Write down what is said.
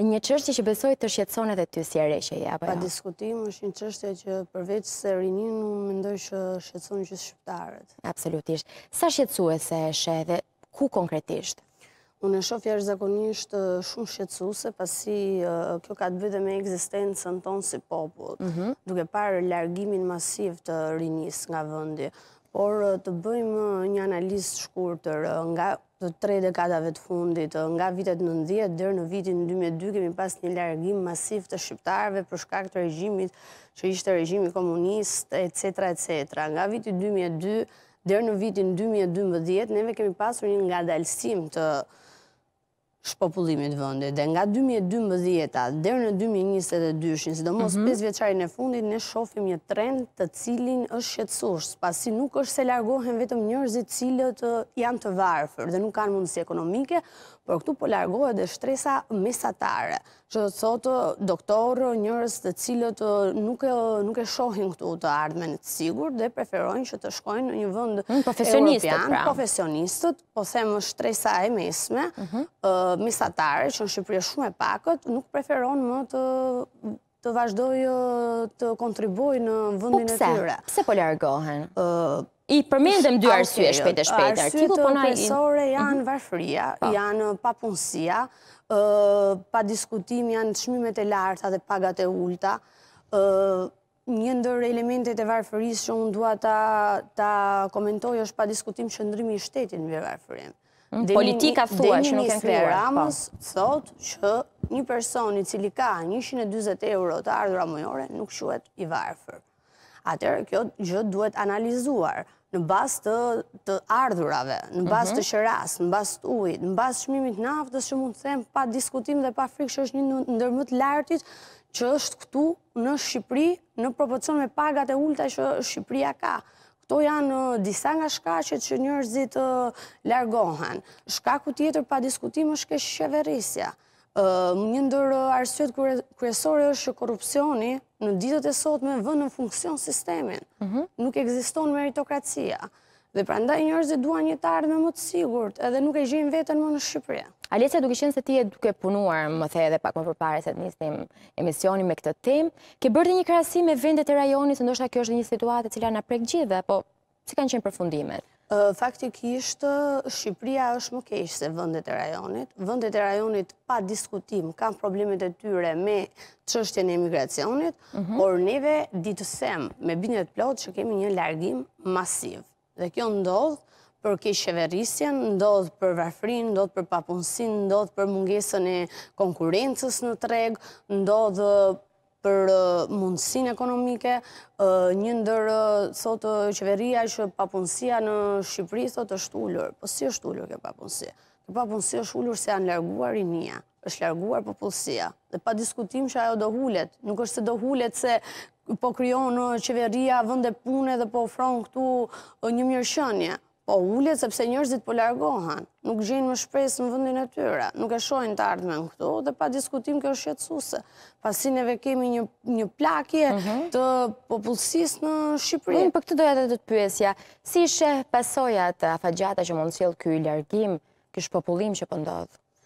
Një qështje që besoj të shqetson edhe ty si e reqeje, apo jo? Pa diskutim është një qështje që përveç se rinin, më mendoj që shqetson gjithë shqiptarët. Absolutisht. Sa shqetsuese është edhe ku konkretisht? Unë e shofja është zakonisht shumë shqetsuese, pasi kjo ka të bëjdhe me eksistencën tonë si popullë, mhm. duke parë largimin masiv të rinis nga vëndi por eh, të bëjmë eh, një analizë shkurëtër eh, nga të tre dekadave të fundit, nga vitet 90 dhe në vitin 2002 kemi pas një largim masiv të shqiptarve për shkak të regjimit që ishte regjimi komunist, etc. etc. Nga vitin 2002 dhe në vitin 2012, neve kemi pasur një nga dalsim të shqiptarve, shpopullimit vëndit. Dhe nga 2012 dhe në 2022, sidë mos 5 vjeqarin e mhm. fundit, ne shofim një trend të cilin është shetsur, pasi nuk është se largohen vetëm njërëzit cilët janë të varëfër dhe nuk kanë mundësi ekonomike, por këtu po largohet dhe shtresa mesatare. Që të thotë doktorë njërës të cilët nuk e shohin këtu të ardhme në të sigur dhe preferojnë që të shkojnë në një vënd mm, europian, pra. profesionistët, po themë shtresa e mesme, mhm misatare, që në Shqipëria shumë e pakët, nuk preferon më të të vazhdojë të kontriboj në vëndin po e tyre. Pse po largohen? I përmendëm dy arsye shpejt e shpejt. Arsye të kërësore janë mhm. varfëria, po. janë papunësia, pa diskutim janë shmimet e larta dhe pagat e ulta. Një ndër elementet e varfërisë që unë duha ta komentoj është pa diskutim që ndrimi i shtetin me varfërinë politika thua që nuk e në krejë. Ramës thot që një personi cili ka 120 euro të ardhura mujore nuk shuhet i varëfër. Atërë kjo gjëtë duhet analizuar në bas të ardhurave, në bas mhm. të shëras, në bas të ujit, në bas shmimit naftës që mund të them pa diskutim dhe pa frikë që është një ndërmët lartit që është këtu në Shqipëri në proporcion me pagat e ulta që Shqipëria ka. Këto janë uh, disa nga shkashet që njërzit uh, largohen. Shkaku tjetër pa diskutim është kështë sheverisja. Uh, një ndër arsyet kërësore është korupcioni në ditët e sot me vënë në funksion sistemin. Mhm. Nuk eksiston meritokracia. Dhe prandaj njërëzit duan një të ardhme më të sigurt edhe nuk e gjenë vetën më në Shqipëria. Alecia, duke shenë se ti e duke punuar, më the edhe pak më përpare se të njësim emisioni me këtë tim, ke bërdi një krasi me vendet e rajonit, se ndoshta kjo është një situatë e cila në prek gjithë, po si kanë qenë përfundimet? Faktikisht, Shqipëria është më keshë se vëndet e rajonit. Vëndet e rajonit pa diskutim, kam problemet e tyre me qështjen e emigracionit, mhm. por neve ditësem me binjet plot që kemi një largim masiv. Dhe kjo ndodhë për kishëverisjen, ndodhë për vafrin, ndodhë për papunësin, ndodhë për mungesën e konkurencës në treg, ndodhë për mundësin ekonomike, një ndërë, sotë, qeveria që papunësia në Shqipëri, sotë është ullur. Po si është ullur kë papunësia? Kë papunësia është ullur se janë larguar i nia, është larguar popullësia. Dhe pa diskutim që ajo do hullet, nuk është se do hullet se po kryon qeveria, vënde pune dhe po ofron këtu një mjërë shënje. Po ullet sepse njërzit po largohan, nuk gjenë më shpresë në vëndin e tyre, nuk e shojnë të ardhme në këtu dhe pa diskutim kjo shqetsuse. Pasineve kemi një plakje mhm. të popullësis në Shqipëri. Unë për këtë doja dhe të të pyesja, si ishe pasojat afagjata që mund cilë kjoj largim, kësh popullim që pëndodhë? Po